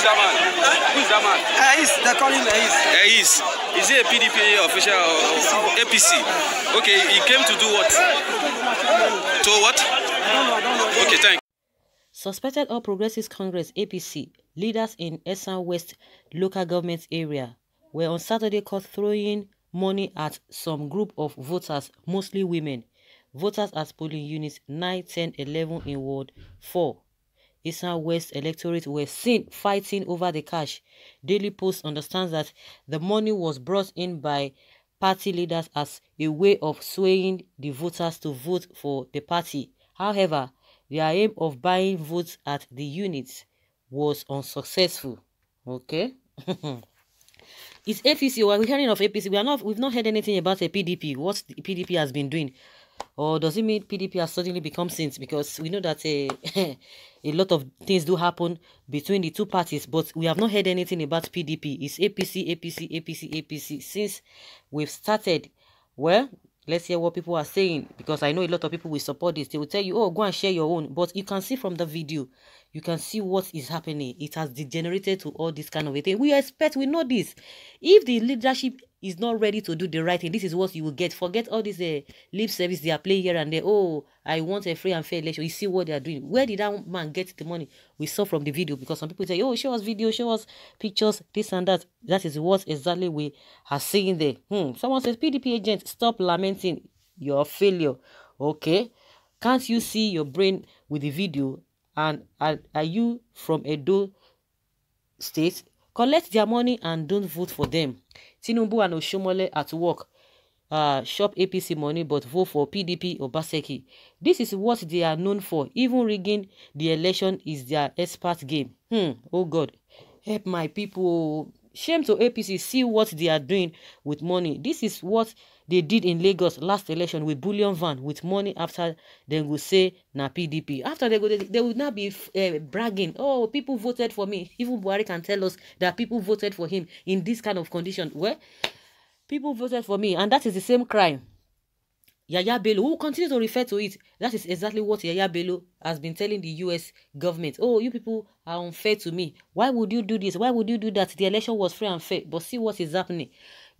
Who's that man? Who's that man? Ais, they call him Ais. Ais. Is he a PDP official or APC? Okay, he came to do what? To what? Okay, thank Suspected All Progressives Congress APC leaders in Esan West local government area were on Saturday caught throwing money at some group of voters, mostly women, voters at polling units 9, 10, 11 in Ward 4. Eastern West electorate were seen fighting over the cash. Daily Post understands that the money was brought in by party leaders as a way of swaying the voters to vote for the party. However, their aim of buying votes at the units was unsuccessful. Okay. it's APC. We're hearing of APC. We are not. We've not heard anything about the PDP. What the PDP has been doing or does it mean PDP has suddenly become saints? Because we know that eh, a, a lot of things do happen between the two parties, but we have not heard anything about PDP. It's APC, APC, APC, APC since we've started. Well, let's hear what people are saying because I know a lot of people will support this. They will tell you, oh, go and share your own. But you can see from the video, you can see what is happening. It has degenerated to all this kind of a thing. We expect, we know this. If the leadership is not ready to do the right thing. This is what you will get. Forget all this uh, lip service they are playing here and there. Oh, I want a free and fair election. You see what they are doing. Where did that man get the money? We saw from the video because some people say, oh, show us video, show us pictures, this and that. That is what exactly we are seeing there. Hmm. Someone says, PDP agent, stop lamenting your failure. Okay. Can't you see your brain with the video? And are, are you from a dull state? Collect their money and don't vote for them. Tinubu and Oshomole at work. Uh, shop APC money but vote for PDP or Baseki. This is what they are known for. Even rigging the election is their expert game. Hmm. Oh God. Help my people. Shame to APC, see what they are doing with money. This is what they did in Lagos last election with bullion van with money after they will say na PDP. After they go, they, they will not be uh, bragging. Oh, people voted for me. Even Buhari can tell us that people voted for him in this kind of condition. where people voted for me, and that is the same crime Yaya Bello, who continues to refer to it, that is exactly what Yaya Bello has been telling the US government. Oh, you people are unfair to me. Why would you do this? Why would you do that? The election was free and fair. But see what is happening.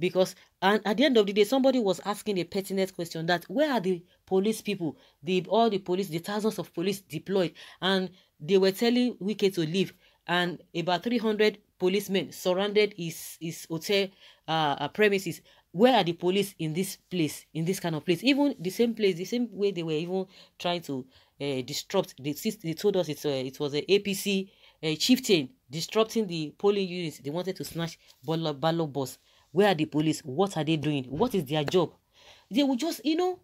Because and at the end of the day, somebody was asking a pertinent question that where are the police people? The all the police, the thousands of police deployed, and they were telling Wike to leave. And about 300 policemen surrounded his, his hotel uh, uh premises where are the police in this place in this kind of place even the same place the same way they were even trying to uh, disrupt they, they told us it's, uh, it was a apc uh, eh, chieftain disrupting the polling units they wanted to smash ballot ballot boss where are the police what are they doing what is their job they will just you know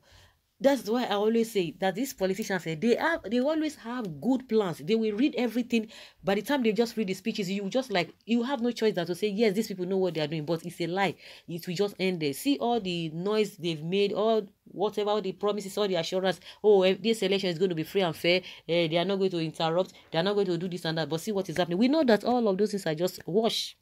that's why I always say that these politicians say eh, they have they always have good plans. They will read everything. By the time they just read the speeches, you just like you have no choice than to say, Yes, these people know what they are doing, but it's a lie. It will just end there. See all the noise they've made, all whatever the promises, all the assurance, oh, eh, this election is going to be free and fair, uh, they are not going to interrupt, they are not going to do this and that. But see what is happening. We know that all of those things are just wash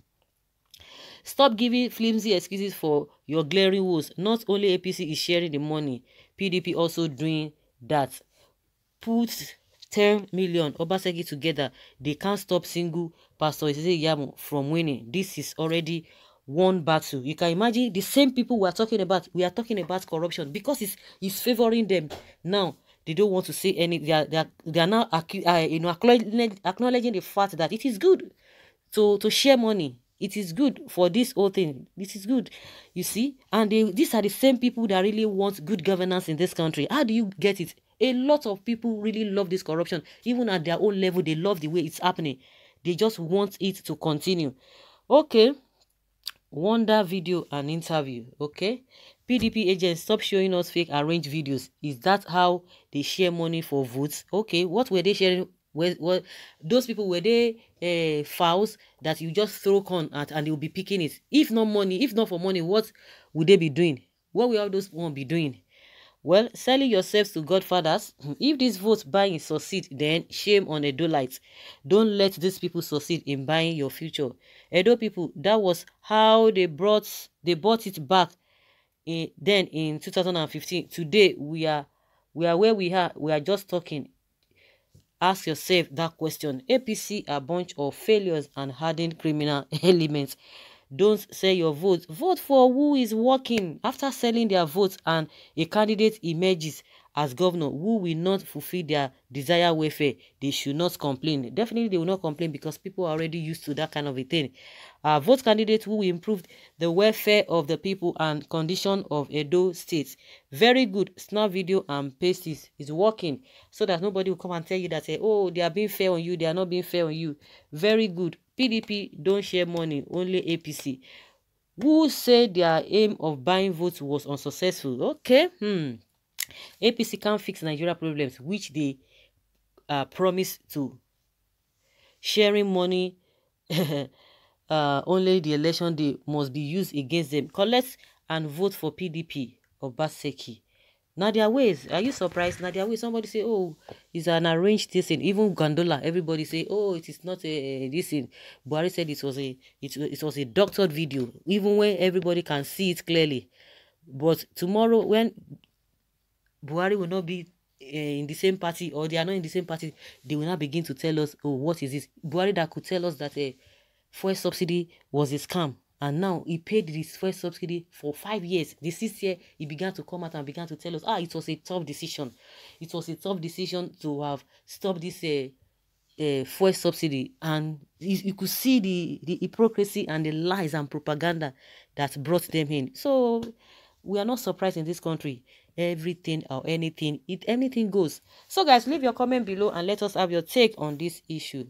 Stop giving flimsy excuses for your glaring woes. Not only APC is sharing the money, PDP also doing that. Put 10 million Obaseki together. They can't stop single Pastor Isese from winning. This is already one battle. You can imagine the same people we are talking about. We are talking about corruption because it's, it's favoring them now they don't want to say any they are they are, they are now uh, you know acknowledging, acknowledging the fact that it is good to to share money it is good for this whole thing. This is good, you see. And they, these are the same people that really want good governance in this country. How do you get it? A lot of people really love this corruption. Even at their own level, they love the way it's happening. They just want it to continue. Okay. Wonder video and interview. Okay. PDP agents stop showing us fake arranged videos. Is that how they share money for votes? Okay. What were they sharing were, were, those people were they uh, eh, fowls that you just throw corn at and they'll be picking it? If not money, if not for money, what would they be doing? What will all those people be doing? Well, selling yourselves to godfathers. Hmm, if this vote buying succeed, then shame on Edolites. Don't let these people succeed in buying your future. Edo people, that was how they brought they bought it back in, then in 2015. Today we are we are where we are. We are just talking. Ask yourself that question. APC a bunch of failures and hardened criminal elements. Don't sell your votes. Vote for who is working. After selling their votes and a candidate emerges as governor who will not fulfill their desired welfare, they should not complain. Definitely, they will not complain because people are already used to that kind of a thing. Uh, vote candidate who will improve the welfare of the people and condition of Edo State. Very good. Snap video and paste is, is working so that nobody will come and tell you that, say, eh, oh, they are being fair on you, they are not being fair on you. Very good. PDP don't share money, only APC. Who said their aim of buying votes was unsuccessful? Okay, hmm. APC can not fix Nigeria problems, which they uh, promise to. Sharing money, uh, only the election day must be used against them. Collect and vote for PDP or Baseki. Now are ways. Are you surprised? Now are ways. Somebody say, oh, it's an arranged thing. Even Gondola, everybody say, oh, it is not a, a this thing. Buhari said it was a it, it was a doctored video, even when everybody can see it clearly. But tomorrow, when Buhari will not be eh, in the same party or they are not in the same party, they will now begin to tell us, oh, what is this? Buhari that could tell us that a eh, first subsidy was a scam. And now he paid this first subsidy for five years. The sixth year, he began to come out and began to tell us, ah, it was a tough decision. It was a tough decision to have stopped this uh, uh, first subsidy. And you, you could see the, the hypocrisy and the lies and propaganda that brought them in. So we are not surprised in this country everything or anything if anything goes so guys leave your comment below and let us have your take on this issue